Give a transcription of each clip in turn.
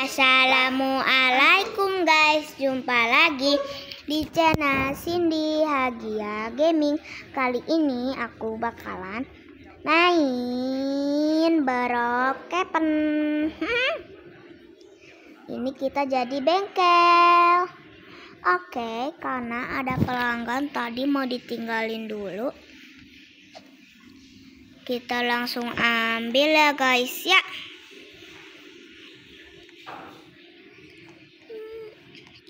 Assalamualaikum guys, jumpa lagi di channel Cindy Hagia Gaming. Kali ini aku bakalan main kepen. Hmm. Ini kita jadi bengkel. Oke, karena ada pelanggan tadi mau ditinggalin dulu. Kita langsung ambil ya guys ya.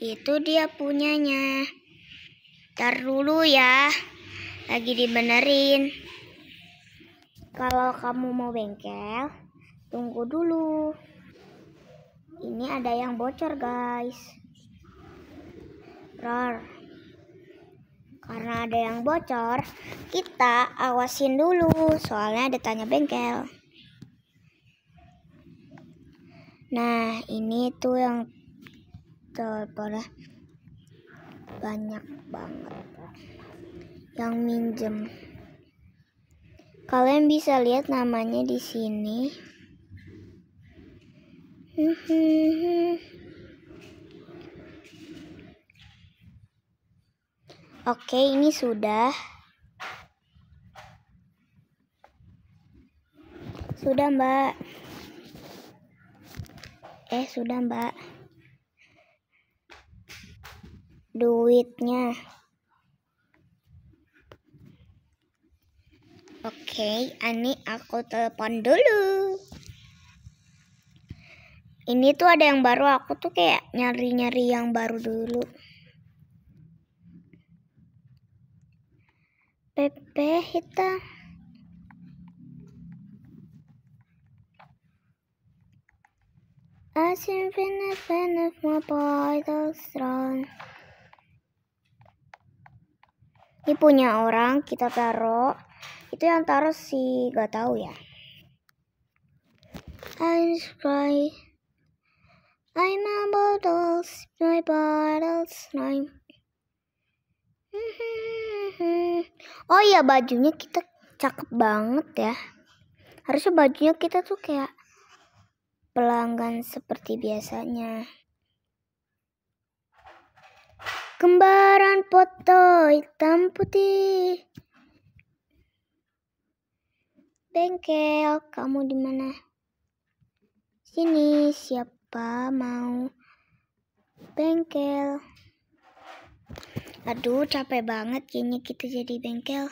Itu dia punyanya. Ntar dulu ya. Lagi dibenerin. Kalau kamu mau bengkel, tunggu dulu. Ini ada yang bocor, guys. Ror. Karena ada yang bocor, kita awasin dulu. Soalnya ada tanya bengkel. Nah, ini tuh yang teleponnya banyak banget yang minjem. Kalian bisa lihat namanya di sini. Oke, ini sudah sudah, Mbak. Eh, sudah, Mbak duitnya. Oke, okay, Ani aku telepon dulu. Ini tuh ada yang baru, aku tuh kayak nyari-nyari yang baru dulu. Pepe hitam. I've seen enough, enough, my boy, strong ini punya orang kita taruh itu yang taruh si gak tahu ya I'm spray I'm a bottles my bottles my oh iya bajunya kita cakep banget ya harusnya bajunya kita tuh kayak pelanggan seperti biasanya kembaran foto hitam putih. Bengkel, kamu di mana? Sini, siapa mau bengkel? Aduh, capek banget kayaknya kita jadi bengkel.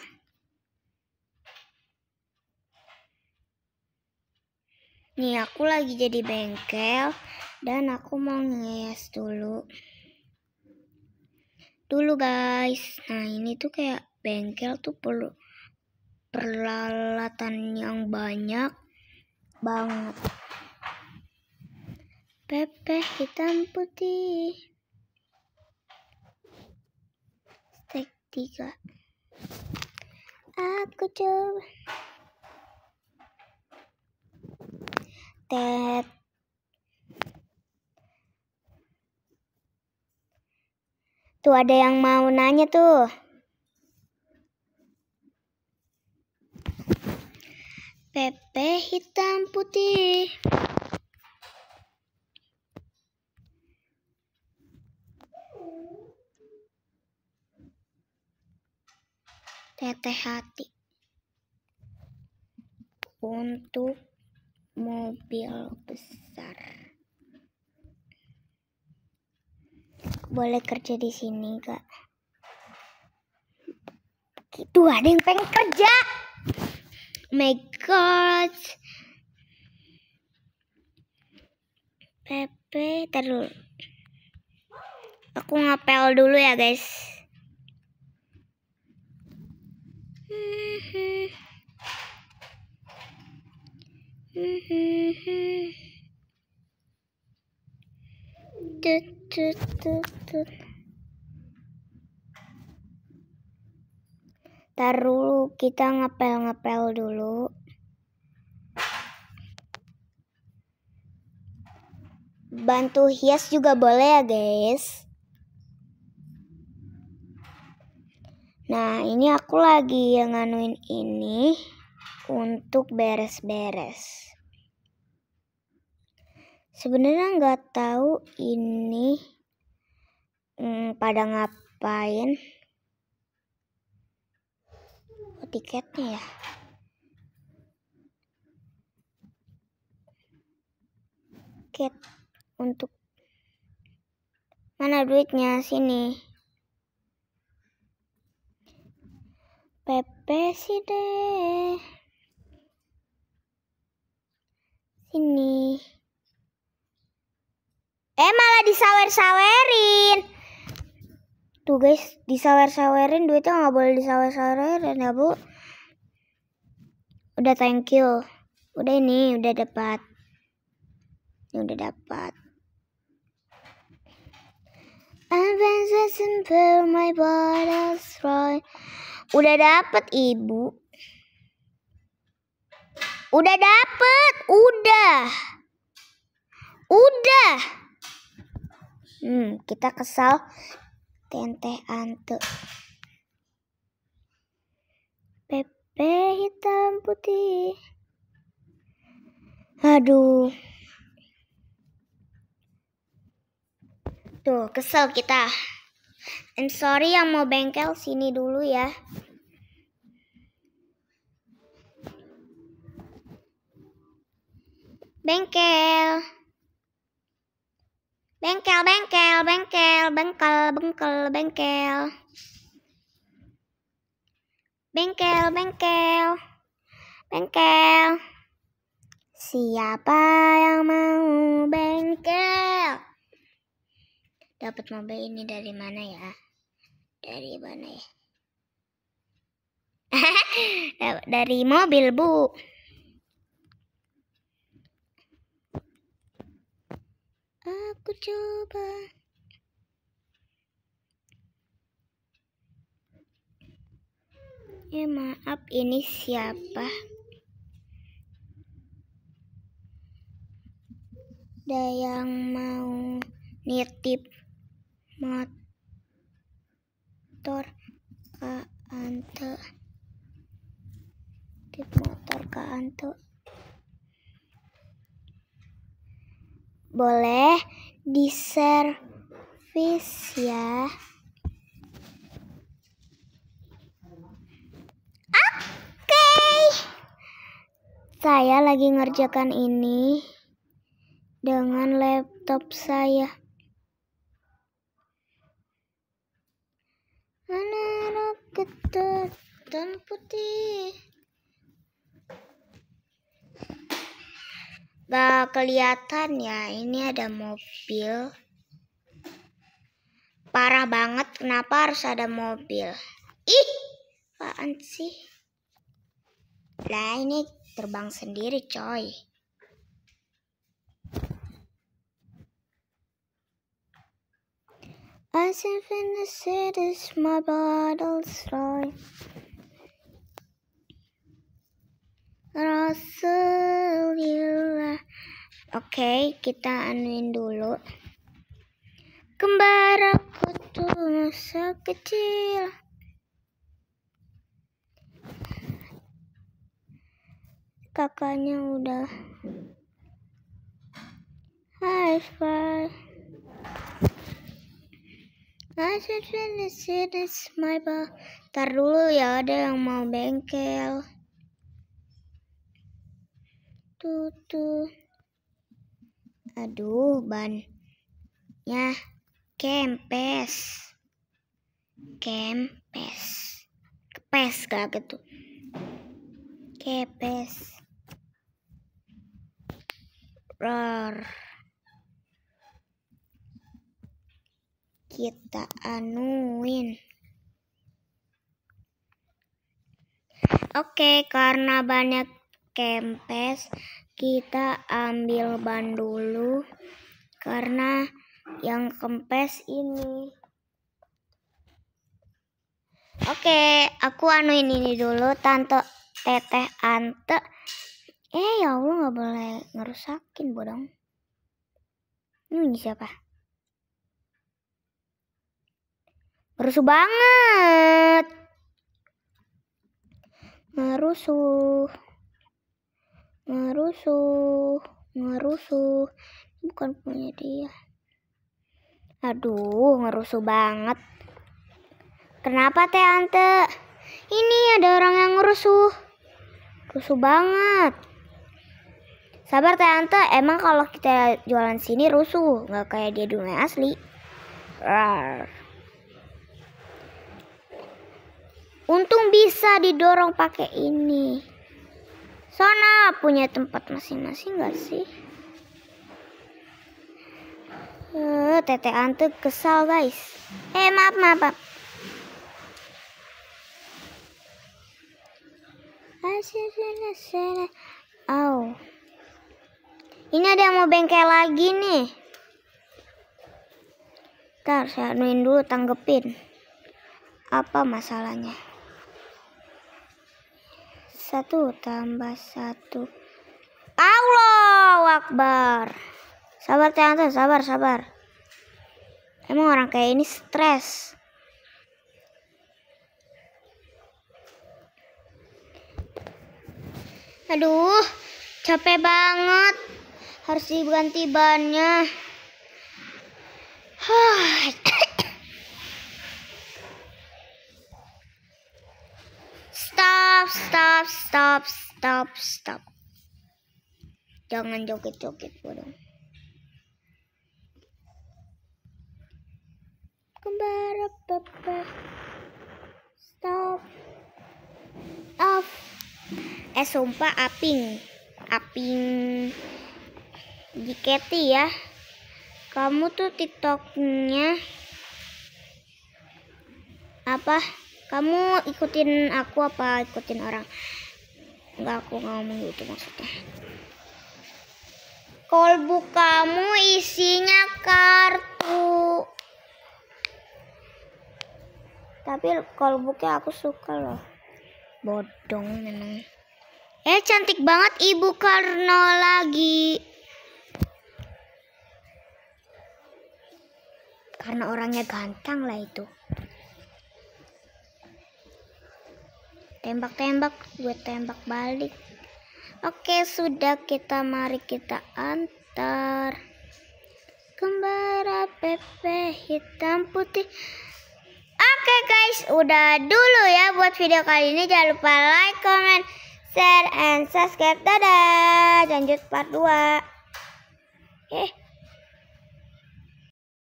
Nih, aku lagi jadi bengkel dan aku mau ngeyes dulu dulu guys nah ini tuh kayak bengkel tuh perlu peralatan yang banyak banget pepeh hitam putih stek tiga aku coba tet Tuh ada yang mau nanya tuh. Pepe hitam putih. Teteh hati untuk mobil besar. boleh kerja di sini kak Gitu ada yang pengen kerja my god Pepe terus aku ngapel dulu ya guys tut taruh kita ngepel-ngepel dulu bantu hias juga boleh ya guys nah ini aku lagi yang nganuin ini untuk beres-beres Sebenarnya nggak tahu ini hmm, pada ngapain. Oh, tiketnya ya. Tiket untuk mana duitnya sini. PP sih deh. Sini. Eh malah disawer-sawerin. Tuh guys, disawer-sawerin duitnya nggak boleh disawer-sawerin ya bu. Udah thank you. Udah ini udah dapat. Ini udah dapat. my bottles Roy. Udah dapet ibu. Udah dapet, udah. Udah. Hmm, kita kesal tente ante. Pepe hitam putih. Aduh. Tuh, kesel kita. I'm sorry yang mau bengkel sini dulu ya. Bengkel. Bengkel, bengkel, bengkel, bengkel, bengkel, bengkel. Bengkel, bengkel. Bengkel. Siapa yang mau bengkel? Dapat mobil ini dari mana ya? Dari mana ya? dari mobil, Bu. aku coba Ya maaf ini siapa? Ada yang mau nitip motor ke Anto? Nitip motor ke Anto? Boleh di servis ya. Oke. Saya lagi ngerjakan ini dengan laptop saya. Mana roket putih? Nah, kelihatan ya, ini ada mobil. Parah banget, kenapa harus ada mobil? Ih, apaan sih? nah ini terbang sendiri, coy. as in the cities, my bottles fly Oke, kita anuin dulu. Kembar aku tuh masa kecil. Kakaknya udah Hi Fai. Masih should finish it, my ball. Ntar dulu ya, ada yang mau bengkel. Tutu. Aduh, ban. Ya, kempes. Kempes. Kepes kayak gitu. Kepes. Roar. Kita anuin. Oke, karena banyak kempes, kita ambil ban dulu karena yang kempes ini. Oke, aku anuin ini dulu tante teteh ante. Eh ya Allah nggak boleh ngerusakin bodong. Ini ini siapa? Merusuh banget. Merusuh ngerusuh ngerusuh bukan punya dia aduh ngerusuh banget kenapa teh ante ini ada orang yang ngerusuh rusuh banget sabar teh ante emang kalau kita jualan sini rusuh nggak kayak dia dunia asli Rar. Untung bisa didorong pakai ini sana punya tempat masing-masing gak sih? Uh, tete kesal guys. Eh maaf maaf. maaf. Oh. Ini ada yang mau bengkel lagi nih. Ntar saya anuin dulu tanggepin. Apa masalahnya? satu tambah satu Allah Akbar sabar tante sabar sabar emang orang kayak ini stres aduh capek banget harus diganti bannya stop, stop, stop, stop, stop. Jangan joget-joget bodoh. apa-apa. Stop. Off. Eh sumpah aping. Aping. Diketi ya. Kamu tuh tiktoknya apa? kamu ikutin aku apa ikutin orang nggak aku ngomong gitu maksudnya kolbu kamu isinya kartu tapi kolbuknya aku suka loh bodong memang eh cantik banget ibu Karno lagi karena orangnya ganteng lah itu tembak-tembak gue tembak balik oke sudah kita mari kita antar kembara pepe hitam putih oke guys udah dulu ya buat video kali ini jangan lupa like comment share and subscribe dadah lanjut part 2 eh